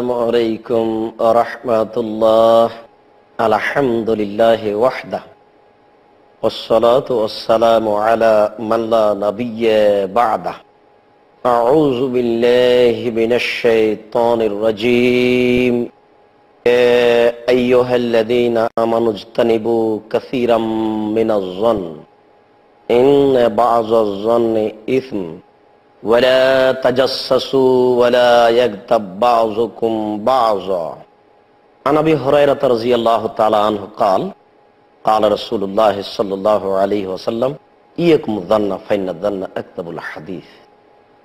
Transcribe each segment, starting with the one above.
السلام عليكم ورحمة الله الحمد لله وحده والصلاة والسلام على من لا نبي بعده أعوذ بالله من الشيطان الرجيم يا أيها الذين آمنوا اجتنبوا كثيرا من الظن إن بعض الظن إثم ولا تجسسوا ولا يغتب بعضكم بعضا عن ابي هريره رضي الله تعالى عنه قال قال رسول الله صلى الله عليه وسلم اياكم الظن فان الظن اكذب الحديث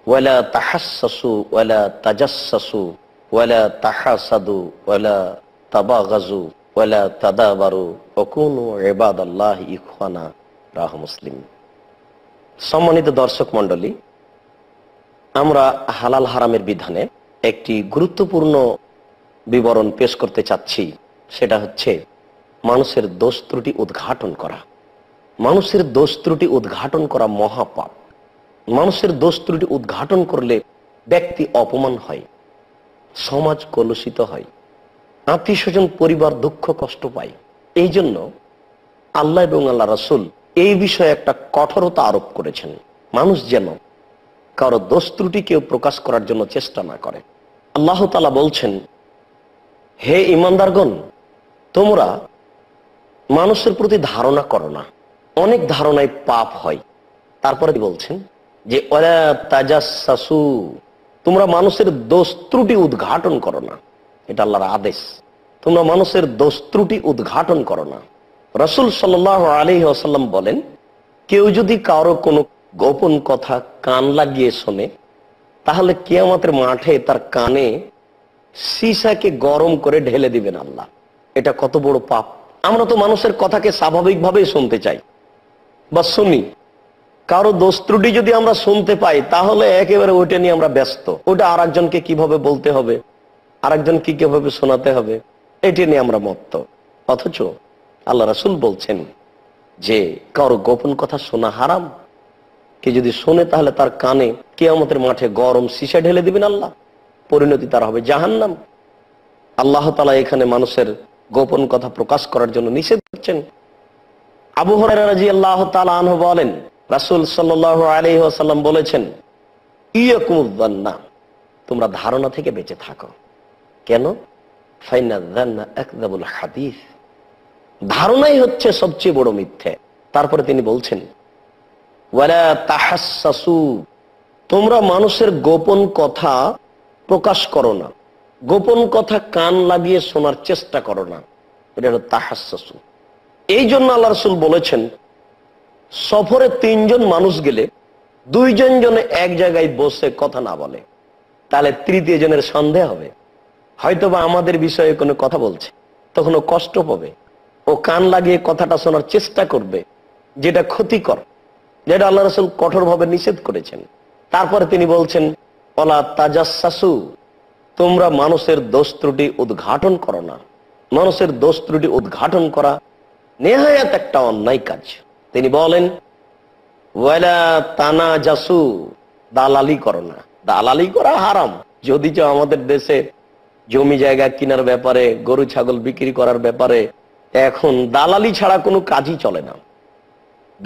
ولا تحسسوا ولا تجسسوا ولا تحاسدوا ولا تباغزوا ولا تدابروا وكونوا عباد الله اخوانا রাহ মুসলিম সম্মানিত দর্শক মণ্ডলী আমরা হালাল হারামের বিধানে একটি গুরুত্বপূর্ণ বিবরণ পেশ করতে চাচ্ছি সেটা হচ্ছে মানুষের দোষ ত্রুটি উদ্ঘাটন করা মানুষের দোষ ত্রুটি উদ্ঘাটন করা মহাপাপ মানুষের দোষ ত্রুটি উদ্ঘাটন করলে ব্যক্তি অপমান হয় সমাজ কলুষিত হয় আত্মীয় স্বজন পরিবার দুঃখ কষ্ট পায় এই জন্য আল্লাহ এবং আল্লাহ রাসুল এই বিষয়ে একটা কঠোরতা আরোপ করেছেন মানুষ যেন কারো দোষ ত্রুটি কেউ প্রকাশ করার জন্য চেষ্টা না করে আল্লাহ তালা বলছেন হে ইমানদারগণ তোমরা মানুষের প্রতি ধারণা করো না অনেক ধারণায় পাপ হয় তারপরে বলছেন যে ওরা তোমরা মানুষের দোষ ত্রুটি উদ্ঘাটন করো না এটা আল্লাহর আদেশ তোমরা মানুষের দোষ ত্রুটি উদ্ঘাটন করো না রসুল সাল আলী আসাল্লাম বলেন কেউ যদি কারো কোনো গোপন কথা কান লাগিয়ে শোনে তাহলে কেয়ামতের মাঠে তার কানে সিসাকে গরম করে ঢেলে দিবেন আল্লাহ এটা কত বড় পাপ আমরা তো মানুষের কথাকে স্বাভাবিকভাবেই শুনতে চাই বা শুনি কারো দোষ যদি আমরা শুনতে পাই তাহলে একেবারে ওইটা নিয়ে আমরা ব্যস্ত ওটা আর একজনকে কিভাবে বলতে হবে আর একজন কি কিভাবে শোনাতে হবে এটা নিয়ে আমরা মত্ত অথচ আল্লাহ রাসুল বলছেন যে কারো গোপন কথা শোনা হারাম কে যদি শোনে তাহলে তার কানে কে আমাদের মাঠে গরম সিসা ঢেলে দিবেন আল্লাহ পরিণতি তার হবে জাহান্নাম আল্লাহ তালা এখানে মানুষের গোপন কথা প্রকাশ করার জন্য নিষেধ করছেন আবু হরাজি আল্লাহ তালা বলেন রাসুল সাল্লাহ আলি আসাল্লাম বলেছেন ইয়কুমুদ্দান্না তোমরা ধারণা থেকে বেঁচে থাকো কেন ধারণাই হচ্ছে সবচেয়ে বড় মিথ্যে তারপরে তিনি বলছেন তোমরা মানুষের গোপন কথা প্রকাশ করো না গোপন কথা কান লাগিয়ে শোনার চেষ্টা করো না তাহাসু এই জন্য আল্লাহ রসুল বলেছেন সফরে তিনজন মানুষ গেলে দুইজন জনে এক জায়গায় বসে কথা না বলে তাহলে তৃতীয় জনের সন্দেহ হবে হয়তোবা আমাদের বিষয়ে কোনো কথা বলছে তখন কষ্ট পাবে ও কান লাগিয়ে কথাটা শোনার চেষ্টা করবে যেটা ক্ষতিকর যেটা আল্লাহ রসুল কঠোরভাবে নিষেধ করেছেন তারপরে তিনি বলছেন অলা তাজাসু তোমরা মানুষের দোষ ত্রুটি উদ্ঘাটন করো না মানুষের দোষ ত্রুটি উদ্ঘাটন করা নেহায়াত একটা অন্যায় কাজ তিনি বলেন ওয়ালা তানা জাসু দালালি করো না দালালি করা হারাম যদি আমাদের দেশে জমি জায়গা কেনার ব্যাপারে গরু ছাগল বিক্রি করার ব্যাপারে এখন দালালি ছাড়া কোনো কাজই চলে না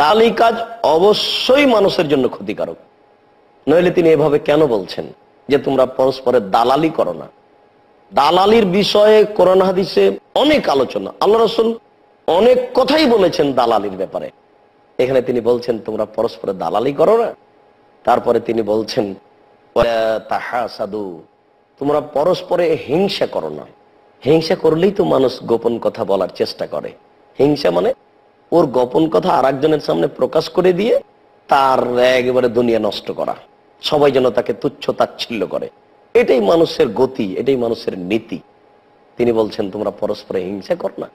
দালি কাজ অবশ্যই মানুষের জন্য ক্ষতিকারক নইলে তিনি এভাবে কেন বলছেন যে তোমরা পরস্পরের দালালি করো না দালালির বিষয়ে করোনা হাদিসে অনেক আলোচনা আল্লাহ রসুল অনেক কথাই বলেছেন দালালির ব্যাপারে এখানে তিনি বলছেন তোমরা পরস্পরের দালালি করো না তারপরে তিনি বলছেন তাহা সাধু তোমরা পরস্পরে হিংসা করো না হিংসা করলেই তো মানুষ গোপন কথা বলার চেষ্টা করে হিংসা মানে ওর গোপন কথা আর সামনে প্রকাশ করে দিয়ে তার একেবারে দুনিয়া নষ্ট করা সবাই যেন তাকে তুচ্ছ তাচ্ছিল্য করে এটাই মানুষের গতি এটাই মানুষের নীতি তিনি বলছেন তোমরা পরস্পরে হিংসা কর না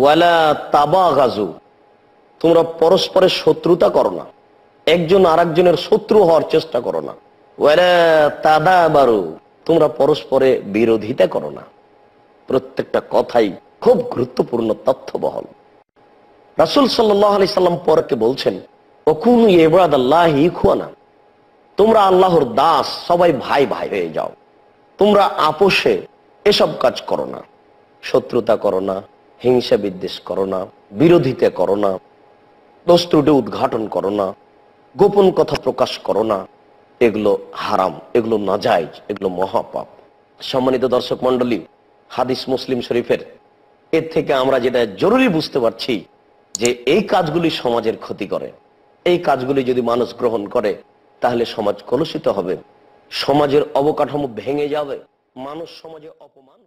ওয়ালা তাবা গাজু তোমরা পরস্পরের শত্রুতা করো না একজন আর শত্রু হওয়ার চেষ্টা করো না ওয়ালা তাদা বারু তোমরা পরস্পরে বিরোধিতা করো না প্রত্যেকটা কথাই খুব গুরুত্বপূর্ণ তথ্য বহল রাসুল সাল্লাম পরকে বলছেন অকুন এবাদ তোমরা আল্লাহর দাস সবাই ভাই ভাই হয়ে যাও তোমরা আপোষে এসব কাজ করো না শত্রুতা করো না হিংসা বিদ্বেষ করো না বিরোধিতা করো না দোষ উদ্ঘাটন করো না গোপন কথা প্রকাশ করো না এগুলো হারাম এগুলো নাজাইজ এগুলো মহাপাপ সম্মানিত দর্শক মন্ডলী হাদিস মুসলিম শরীফের এর থেকে আমরা যেটা জরুরি বুঝতে পারছি যে এই কাজগুলি সমাজের ক্ষতি করে এই কাজগুলি যদি মানুষ গ্রহণ করে তাহলে সমাজ কলুষিত হবে সমাজের অবকাঠামো ভেঙে যাবে মানুষ সমাজে অপমান